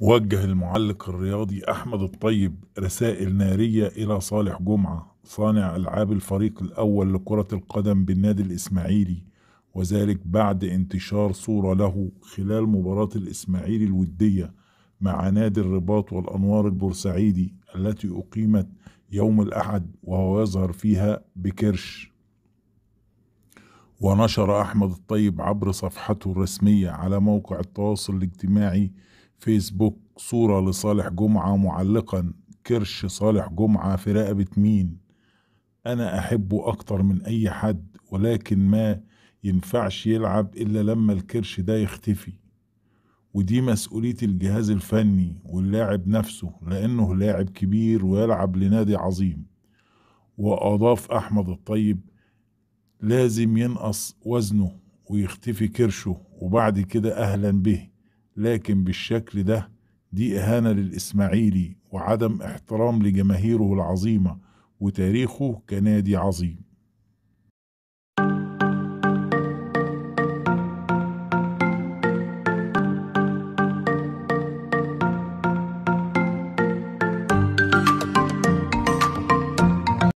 وجه المعلق الرياضي أحمد الطيب رسائل نارية إلى صالح جمعة صانع ألعاب الفريق الأول لكرة القدم بالنادي الإسماعيلي وذلك بعد انتشار صورة له خلال مباراة الإسماعيلي الودية مع نادي الرباط والأنوار البورسعيدي التي أقيمت يوم الأحد وهو يظهر فيها بكرش ونشر أحمد الطيب عبر صفحته الرسمية على موقع التواصل الاجتماعي فيسبوك صورة لصالح جمعة معلقا كرش صالح جمعة في رقبة مين أنا أحبه أكتر من أي حد ولكن ما ينفعش يلعب إلا لما الكرش ده يختفي ودي مسؤولية الجهاز الفني واللاعب نفسه لأنه لاعب كبير ويلعب لنادي عظيم وأضاف أحمد الطيب لازم ينقص وزنه ويختفي كرشه وبعد كده أهلا به لكن بالشكل ده دي إهانة للإسماعيلي وعدم احترام لجماهيره العظيمة وتاريخه كنادي عظيم